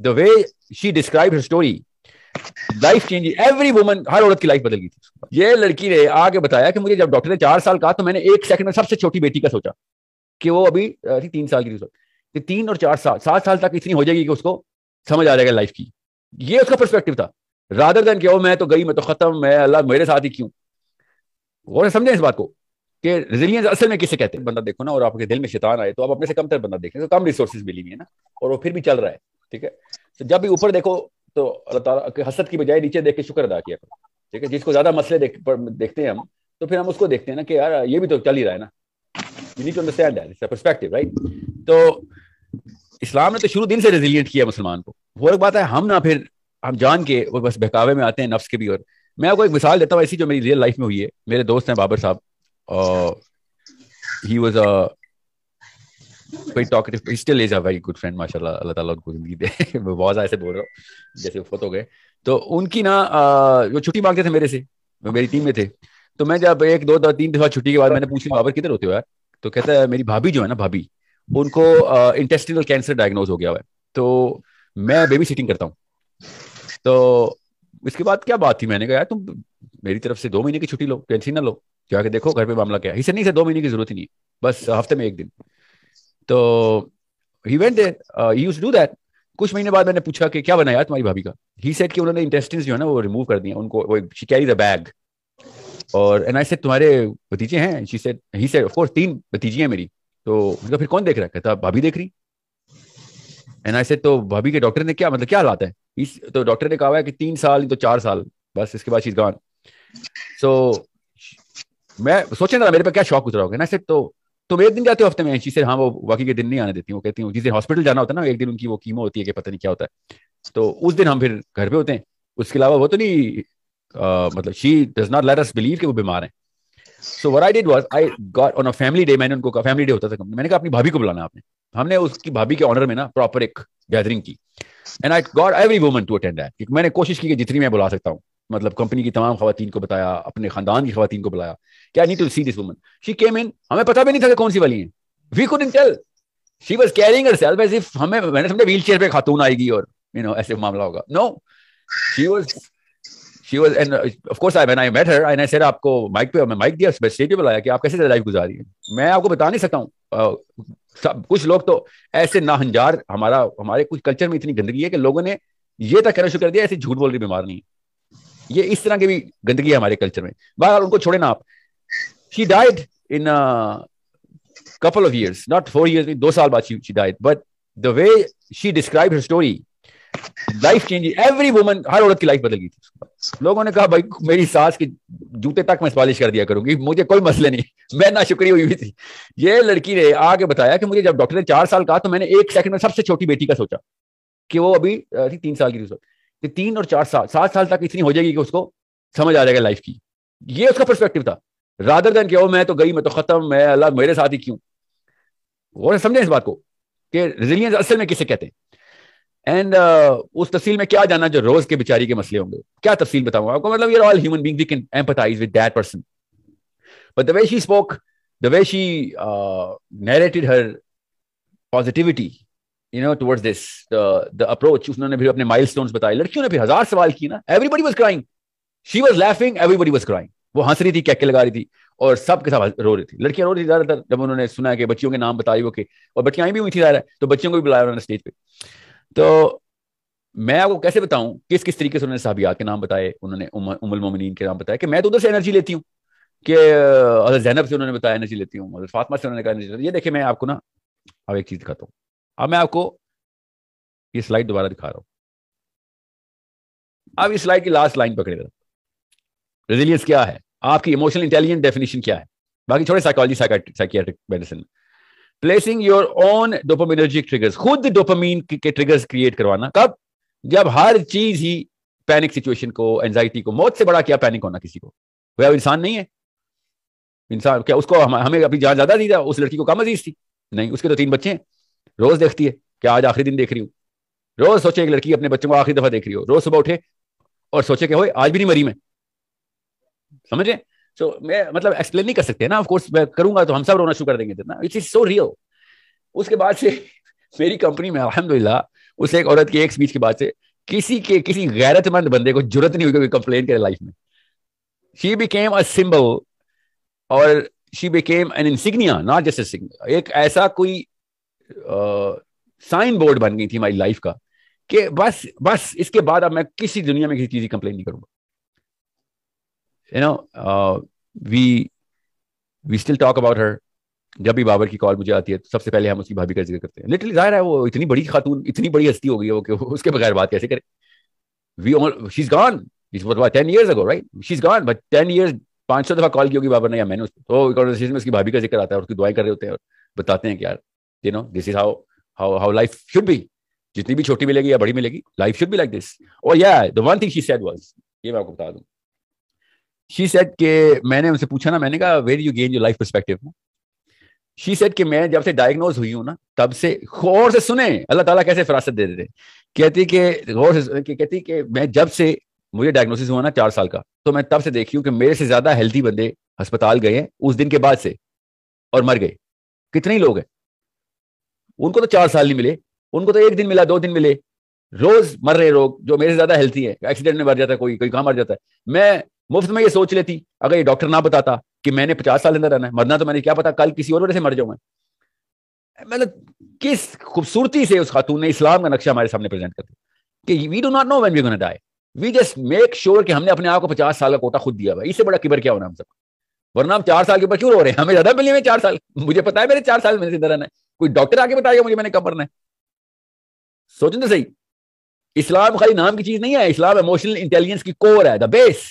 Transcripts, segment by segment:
The way she describe story life change every woman हर औरत की लाइफ बदल गई थी ये लड़की ने आगे बताया कि मुझे जब डॉक्टर ने चार साल कहा तो मैंने एक सेकंड में सबसे छोटी बेटी का सोचा कि वो अभी थी तीन साल की थी तीन और चार साल सात साल तक इतनी हो जाएगी कि उसको समझ आ जाएगा लाइफ की ये उसका परस्पेक्टिव था राधर देन क्या मैं तो गई मैं तो खत्म मैं अल्लाह मेरे साथ ही क्यों और समझे इस बात को कि रिलियंस असल में किसे कहते हैं बंदा देखो ना और आपके दिल में शैतान आए तो आप अपने से तरह बंदा देखें तो कम रिसोर्सेज मिली हुई है ना और वो फिर भी चल रहा है ठीक है तो जब भी ऊपर देखो तो अल्लाह ताला हसरत की बजाय नीचे देख के शुक्र अदा किया करो ठीक है जिसको ज्यादा मसले देख, पर, देखते हैं हम तो फिर हम उसको देखते हैं ना कि यार ये भी तो चल ही रहा है ना you need to understand right तो इस्लाम ने तो शुरू दिन से रेजिलियंट किया मुसलमान को वो एक बात है हम ना फिर हम जान के वो बस बहकावे में आते हैं नफ्स के भी और मैं आपको एक मिसाल देता हूँ ऐसी जो मेरी रियल लाइफ में हुई है मेरे दोस्त हैं बाबर साहब ही वॉज कोई talkative he still is a very good friend माशाल्लाह अल्लाह ताला उनको जिंदगी दे मैं बहुत ऐसे बोल रहा हूँ जैसे वो हो गए तो उनकी ना वो छुट्टी मांगते थे मेरे से वो मेरी टीम में थे तो मैं जब एक दो तीन दफा छुट्टी के बाद मैंने पूछा बाबर किधर होते हो यार तो कहता है मेरी भाभी जो है ना भाभी उनको इंटेस्टिनल कैंसर डायग्नोज हो गया है तो मैं बेबी सिटिंग करता हूँ तो इसके बाद क्या बात थी मैंने कहा यार तुम मेरी तरफ से दो महीने की छुट्टी लो टेंशन ना लो जाके देखो घर पे मामला क्या है इसे नहीं से दो महीने की जरूरत ही नहीं बस हफ्ते में एक दिन तो he went there he used to do that कुछ महीने बाद मैंने पूछा कि क्या बनाया तुम्हारी भाभी का ही सेट कि उन्होंने इंटेस्टिंस जो है ना वो रिमूव कर दिया उनको वो शी कैरी द बैग और एन आई सेट तुम्हारे भतीजे हैं she said he said of course तीन भतीजी हैं मेरी तो उनका फिर कौन देख रहा है कहता भाभी देख रही एन आई सेट तो भाभी के डॉक्टर ने क्या मतलब क्या हालात है इस तो डॉक्टर ने कहा हुआ है कि तीन साल तो चार साल बस इसके बाद चीज गॉन सो so, मैं सोचे ना मेरे पे क्या शौक उतरा होगा ना सिर्फ तो तुम तो एक दिन जाते हो हफ्ते में जी से हाँ वो बाकी के दिन नहीं आने देती वो कहती हूँ जिस दिन हॉस्पिटल जाना होता है ना एक दिन उनकी वो कीमो होती है कि पता नहीं क्या होता है तो उस दिन हम फिर घर पे होते हैं उसके अलावा वो तो नहीं आ, मतलब she does not let us believe कि वो बीमार हैं so what I did was I got on a family day मैंने उनको कहा फैमिली डे होता था मैंने कहा अपनी भाभी को बुलाना आपने हमने उसकी भाभी के ऑनर में ना प्रॉपर एक गैदरिंग की and I got every woman to attend that मैंने कोशिश की कि जितनी मैं बुला सकता हूँ मतलब कंपनी की तमाम खातन को बताया अपने खानदान की खातन को बुलाया क्या I need to see this woman she came in हमें पता भी नहीं था कि कौन सी वाली है we could in tell she was carrying herself as if हमें मैंने समझा व्हील चेयर पर खातून आएगी और यू नो ऐसे मामला होगा no she was she was and of course I when I met her and I said आपको माइक पे मैं माइक दिया स्टेज पे बुलाया कि आप कैसे लाइफ रही है मैं आपको बता नहीं सकता हूँ सब कुछ लोग तो ऐसे नाहंजार हमारा हमारे कुछ कल्चर में इतनी गंदगी है कि लोगों ने ये तक कहना शुरू कर दिया ऐसे झूठ बोल रही बीमार नहीं ये इस तरह की भी गंदगी है हमारे कल्चर में बहरहाल उनको छोड़े ना आप she died in couple of years, not four years, दो साल बाद she she died. But the way she describe her story life change every woman हर औरत की लाइफ बदल गई थी लोगों ने कहा भाई मेरी सास के जूते तक मैं पॉलिश कर दिया करूंगी मुझे कोई मसले नहीं मैं ना शुक्रिया हुई थी ये लड़की ने आगे बताया कि मुझे जब डॉक्टर ने चार साल कहा तो मैंने एक सेकंड में सबसे छोटी बेटी का सोचा कि वो अभी तीन साल की थी कि तीन और चार साल सात साल तक इतनी हो जाएगी कि उसको समझ आ जाएगा लाइफ की ये उसका परस्पेक्टिव था रादर देन कि ओ मैं तो गई मैं तो खत्म मैं अल्लाह मेरे साथ ही क्यों और समझे इस बात को कि रिजिलियंस असल में किसे कहते हैं एंड uh, उस तफसील में क्या जाना जो रोज के बेचारी के मसले होंगे क्या तफसील बताऊंगा आपको मतलब all human being we can empathise with that person but the way she spoke the way she narrated her positivity you know towards this the approach उन्होंने भी अपने माइल स्टोन बताए लड़कियों ने भी हजार सवाल किए ना everybody was crying she was laughing everybody was crying वो हंस रही थी कैके लगा रही थी और सब के साथ रो रही थी लड़कियां रो रही थी ज्यादातर जब उन्होंने सुना कि बच्चियों के नाम बताए वो के और बच्चियां भी हुई थी ज़ाहिर है तो बच्चियों को भी बुलाया उन्होंने स्टेज पे तो मैं आपको कैसे बताऊं किस किस तरीके से उन्होंने साहबिया के नाम बताए उन्होंने उमल मोमिन के नाम बताया कि मैं तो उधर से एनर्जी लेती हूँ कि जैनब से उन्होंने बताया एनर्जी लेती हूँ फातमा से उन्होंने कहा एनर्जी ये देखिए मैं आपको ना अब एक चीज़ दिखाता हूँ अब मैं आपको ये स्लाइड दोबारा दिखा रहा हूं अब इस स्लाइड की लास्ट लाइन पकड़े रेजिलियंस क्या है आपकी इमोशनल इंटेलिजेंट डेफिनेशन क्या है बाकी छोड़े psychology psychiatric medicine placing your own dopaminergic triggers खुद डोपामीन के ट्रिगर्स क्रिएट करवाना कब जब हर चीज ही पैनिक सिचुएशन को एंजाइटी को मौत से बड़ा क्या पैनिक होना किसी को वह इंसान नहीं है इंसान क्या उसको हम, हमें अपनी जान ज्यादा दी था उस लड़की को कम अजीज थी नहीं उसके तो तीन बच्चे हैं रोज देखती है क्या आज आखिरी दिन देख रही हूँ रोज सोचे एक लड़की अपने बच्चों को आखिरी दफा देख रही हो रोज सुबह उठे और सोचे कि हो आज भी नहीं मरी मैं समझ रहे सो मैं मतलब एक्सप्लेन नहीं कर सकते ना ऑफकोर्स मैं करूंगा तो हम सब रोना शुरू कर देंगे इतना इट्स इज सो रियल उसके बाद से मेरी कंपनी में अलहमदिल्ला उस एक औरत की एक स्पीच के बाद से किसी के किसी गैरतमंद बंदे को जरूरत नहीं हुई कंप्लेन करे लाइफ में शी बिकेम अ सिंबल और she became an insignia not just signia एक ऐसा कोई साइन बोर्ड बन गई थी हमारी लाइफ का कि बस बस इसके बाद अब मैं किसी दुनिया में किसी चीज की कंप्लेन नहीं करूंगा you know we we still talk about her जब भी बाबर की कॉल मुझे आती है तो सबसे पहले हम उसकी भाभी का जिक्र करते हैं लिटरली जाहिर है वो इतनी बड़ी खातून इतनी बड़ी हस्ती हो गई है वो कि उसके बगैर बात कैसे करें we all she is gone ten years ago right she is gone but ten years पांच सौ दफा कॉल की होगी बाबर ने या मैंने उसको तो कॉन्वर्सेशन में उसकी भाभी का जिक्र आता है उसकी दुआई कर रहे होते हैं और बताते हैं कि यार you know this is how how how life should be जितनी भी छोटी मिलेगी या बड़ी मिलेगी life should be like this और या the one thing she said was ये मैं आपको बता दूं शी सेड के मैंने उनसे पूछा ना मैंने कहा where you gain your life perspective she said कि मैं जब से डायग्नोज हुई हूं ना तब से गौर से सुने अल्लाह ताला कैसे फिरासत दे देते कहती कि गौर से कि कहती कि मैं जब से मुझे डायग्नोसिस हुआ ना चार साल का तो मैं तब से देखी हूँ कि मेरे से ज्यादा हेल्थी बंदे अस्पताल गए हैं उस दिन के बाद से और मर गए कितने ही लोग हैं उनको तो चार साल नहीं मिले उनको तो एक दिन मिला दो दिन मिले रोज मर रहे लोग जो मेरे से ज्यादा हेल्थी है एक्सीडेंट में मर जाता है कोई कोई कहाँ मर जाता है मैं मुफ्त में ये सोच लेती अगर ये डॉक्टर ना बताता कि मैंने पचास साल अंदर रहना है मरना तो मैंने क्या पता कल किसी और वजह से मर जाऊं मैं मतलब किस खूबसूरती से उस खातून ने इस्लाम का नक्शा हमारे सामने प्रेजेंट कर दिया कि we do not know when we die we just make sure कि हमने अपने आप को पचास साल का कोटा खुद दिया हुआ इससे बड़ा किबर क्या होना हम सब वरना हम चार साल के ऊपर क्यों रो रहे हैं हमें ज्यादा मिले हुए चार साल मुझे पता है मेरे चार साल मेरे जिंदा रहना है कोई डॉक्टर आके बताएगा मुझे मैंने कब मरना है सोचें तो सही इस्लाम खाली नाम की चीज नहीं है इस्लाम इमोशनल इंटेलिजेंस की कोर है द बेस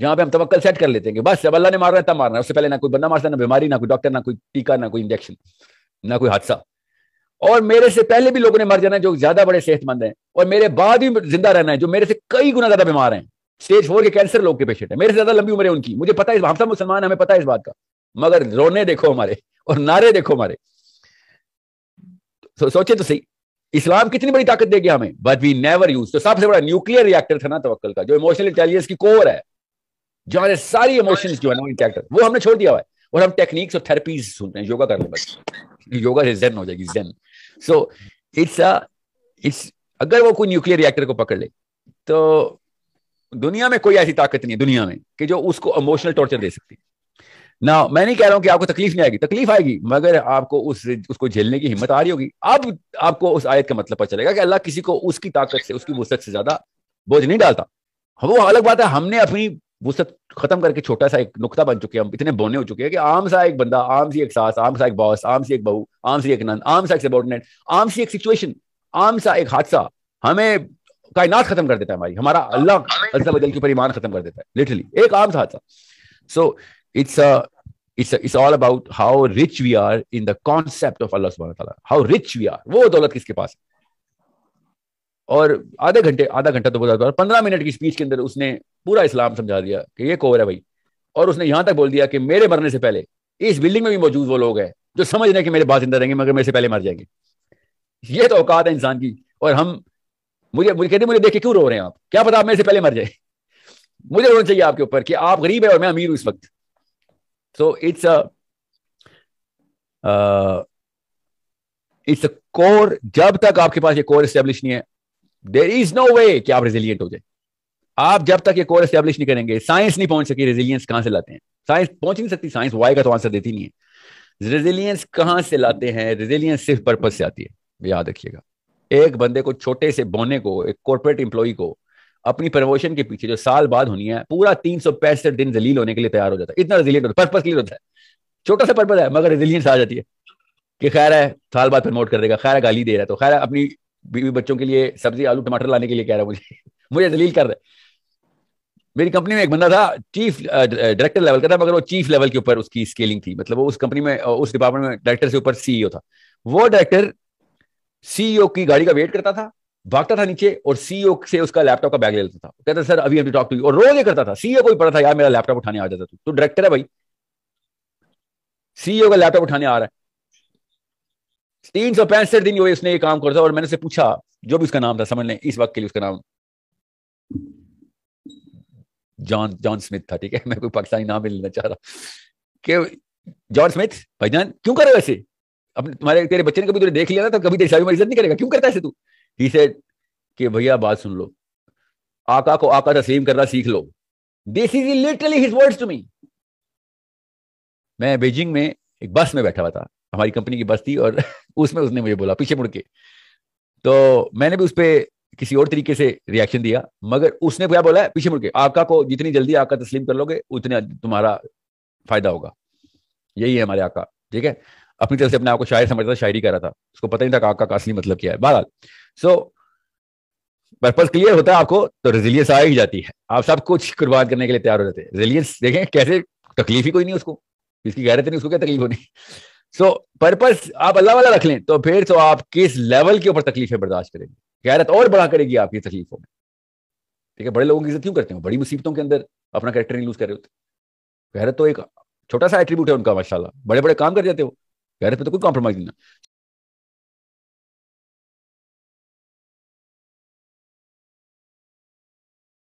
जहां पे हम तवक्ल सेट कर लेते हैं कि बस जब अल्लाह ने मारना है तब मारना है उससे पहले ना कोई बंदा मारता ना बीमारी ना कोई डॉक्टर ना कोई टीका ना कोई इंजेक्शन ना कोई हादसा और मेरे से पहले भी लोगों ने मर जाना है जो ज्यादा बड़े सेहतमंद हैं और मेरे बाद भी जिंदा रहना है जो मेरे से कई गुना ज्यादा बीमार हैं स्टेज फोर के कैंसर लोग के पेशेंट है मेरे से ज्यादा लंबी उम्र है उनकी मुझे पता है हम सब मुसलमान हमें पता है इस बात का मगर रोने देखो हमारे और नारे देखो हमारे सो, सोचे तो सही इस्लाम कितनी बड़ी ताकत देगी हमें बट वी नेवर यूज तो सबसे बड़ा न्यूक्लियर रिएक्टर था ना तवक्ल का जो इमोशनल इंटेलिजेंस की कोर है जो हमारे सारी इमोशंस जो है ना इंटेक्टर वो हमने छोड़ दिया हुआ है और हम टेक्निक्स और थेरेपीज सुनते हैं योगा कर ले बस योगा से जेन हो जाएगी जेन सो इट्स अ इट्स अगर वो कोई न्यूक्लियर रिएक्टर को पकड़ ले तो दुनिया में कोई ऐसी ताकत नहीं है दुनिया में कि जो उसको इमोशनल टॉर्चर दे सकती है ना मैं नहीं कह रहा हूं कि आपको तकलीफ नहीं आएगी तकलीफ आएगी मगर आपको उस उसको झेलने की हिम्मत आ रही होगी अब आपको उस आयत का मतलब पता चलेगा कि अल्लाह किसी को उसकी ताकत से उसकी वसत से ज्यादा बोझ नहीं डालता वो अलग बात है हमने अपनी वसत खत्म करके छोटा सा एक नुकता बन चुके हैं हम इतने बोने हो चुके हैं कि आम सा एक बंदा आम सी एक सास आम सा एक बॉस आम सी एक बहू आम सी एक नंद आम सा एक सबॉर्डिनेट आम सी एक सिचुएशन आम सा एक हादसा हमें कायनात खत्म कर देता है हमारी हमारा अल्लाह अल्लाह बदल के ऊपर ईमान खत्म कर देता है लिटरली एक आम सा हादसा सो so, it's a it's a, it's all about how rich we are in the concept of Allah subhanahu wa ta'ala how rich we are wo daulat kiske paas और आधे घंटे आधा घंटा तो बहुत पंद्रह मिनट की स्पीच के अंदर उसने पूरा इस्लाम समझा दिया कि ये कोर है भाई और उसने यहां तक बोल दिया कि मेरे मरने से पहले इस बिल्डिंग में भी मौजूद वो लोग हैं जो समझ रहे कि मेरे बाद जिंदा रहेंगे मगर मेरे से पहले मर जाएंगे ये तो औकात है इंसान की और हम मुझे मुझे कहते मुझे देख के क्यों रो रहे हैं आप क्या पता आप मेरे से पहले मर जाए मुझे रोना चाहिए आपके ऊपर कि आप गरीब है और मैं अमीर हूं इस वक्त So it's a it's uh, core जब तक आपके पास ये कोर स्टेब्लिश नहीं है देर इज नो वे कि आप रेजिलियंट हो जाए आप जब तक ये कोर स्टेब्लिश नहीं करेंगे साइंस नहीं पहुंच सकी रेजिलियंस कहां से लाते हैं साइंस पहुंच नहीं सकती साइंस वाई का तो आंसर देती नहीं है रेजिलियंस कहां से लाते हैं रेजिलियंस सिर्फ पर्पज से आती है याद रखिएगा एक बंदे को छोटे से बोने को एक कॉर्पोरेट इंप्लॉई को अपनी प्रमोशन के पीछे जो साल बाद होनी है पूरा तीन सौ पैंसठ दिन जलील होने के लिए तैयार हो जाता है इतना रिजिलियंट होता है पर्पज क्लियर होता है छोटा सा पर्पज है मगर रिजिलियंस आ जाती है कि खैर है साल बाद प्रमोट कर देगा खैर गाली दे रहा है तो खैर अपनी बीवी बच्चों के लिए सब्जी आलू टमाटर लाने के लिए कह रहा है मुझे मुझे दलील कर रहा है मेरी कंपनी में एक बंदा था चीफ डायरेक्टर लेवल का था मगर वो चीफ लेवल के ऊपर उसकी स्केलिंग थी मतलब वो उस कंपनी में उस डिपार्टमेंट में डायरेक्टर से ऊपर सीईओ था वो डायरेक्टर सीईओ की गाड़ी का वेट करता था भागता था नीचे और सीईओ e से उसका लैपटॉप का बैग ले लेता था कहता सर अभी हम टॉक टू और रोज ये करता था सीईओ e को भी पता था यार मेरा लैपटॉप उठाने आ जाता था तो डायरेक्टर है भाई सीईओ e का लैपटॉप उठाने आ रहा है तीन सौ पैंसठ दिन हुए उसने ये काम करता और मैंने से पूछा जो भी उसका नाम था समझ लें इस वक्त के लिए उसका नाम जॉन जॉन स्मिथ था ठीक है मैं कोई पाकिस्तानी नाम भी लेना चाह रहा जॉन स्मिथ जान क्यों करो ऐसे वैसे अपने तुम्हारे तेरे बच्चे ने कभी तुझे देख लिया ना तो कभी तेरी शादी में इज्जत नहीं करेगा क्यों करता है तू ही सेड कि भैया बात सुन लो आका को आका तस्लीम करना सीख लो this is literally his words to me मैं बीजिंग में एक बस में बैठा हुआ था हमारी कंपनी की बस थी और उसमें उसने मुझे बोला पीछे मुड़ के तो मैंने भी उस पर किसी और तरीके से रिएक्शन दिया मगर उसने क्या बोला है पीछे मुड़ के आका को जितनी जल्दी आका तस्लीम कर लोगे उतने तुम्हारा फायदा होगा यही है हमारे आका ठीक है अपनी तरफ से अपने आप को शायर समझता था शायरी कर रहा था उसको पता नहीं था काका का असली मतलब क्या है बहरहाल सो पर्पज क्लियर होता है आपको तो रेजिलियंस आ ही जाती है आप सब कुछ कुर्बान करने के लिए तैयार हो जाते हैं रेजिलियंस देखें कैसे तकलीफ ही कोई नहीं उसको इसकी गैरत नहीं उसको क्या तकलीफ होनी सो so, पर्पज आप अल्लाह वाला रख लें तो फिर तो आप किस लेवल के ऊपर तकलीफें बर्दाश्त करेंगे गैरत और बड़ा करेगी आपकी तकलीफों में ठीक है बड़े लोगों की इज्जत क्यों करते हो बड़ी मुसीबतों के अंदर अपना कैरेक्टर नहीं लूज कर रहे होते गैरत तो एक छोटा सा एट्रीब्यूट है उनका माशाला बड़े बड़े काम कर जाते हो गैरेज पे तो कोई कॉम्प्रोमाइज नहीं